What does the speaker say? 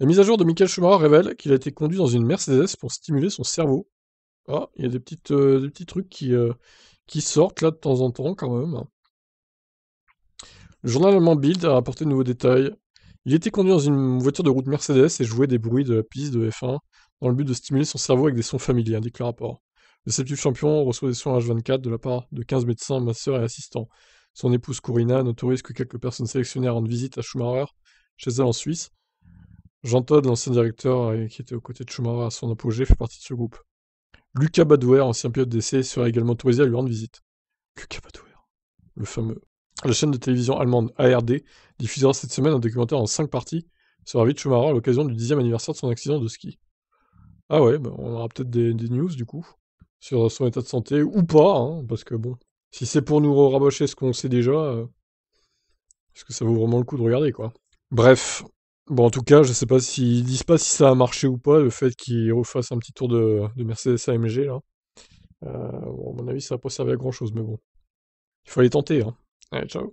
La mise à jour de Michael Schumacher révèle qu'il a été conduit dans une Mercedes pour stimuler son cerveau. Ah, il y a des, petites, euh, des petits trucs qui, euh, qui sortent là de temps en temps quand même. Le journal allemand Bild a apporté de nouveaux détails. Il était conduit dans une voiture de route Mercedes et jouait des bruits de la piste de F1 dans le but de stimuler son cerveau avec des sons familiers, indique le rapport. Le septuple champion reçoit des soins H24 de la part de 15 médecins, masseurs et assistants. Son épouse Corina n'autorise que quelques personnes sélectionnées à rendre visite à Schumacher chez elle en Suisse. Jean Todd, l'ancien directeur euh, qui était aux côtés de Schumacher à son apogée, fait partie de ce groupe. Lucas Badouer, ancien pilote d'essai, sera également autorisé à lui rendre visite. Lucas Badouer, le fameux. La chaîne de télévision allemande ARD diffusera cette semaine un documentaire en 5 parties sur la vie de Schumacher à l'occasion du 10e anniversaire de son accident de ski. Ah ouais, bah, on aura peut-être des, news du coup sur son état de santé ou pas, hein, parce que bon, si c'est pour nous rabâcher ce qu'on sait déjà, parce euh, que ça vaut vraiment le coup de regarder quoi Bref, Bon, en tout cas, je sais pas s'ils disent pas si ça a marché ou pas, le fait qu'ils refassent un petit tour de, de Mercedes AMG, là. Euh, bon, à mon avis, ça va pas servir à grand-chose, mais bon. Il fallait tenter, hein. Allez, ciao.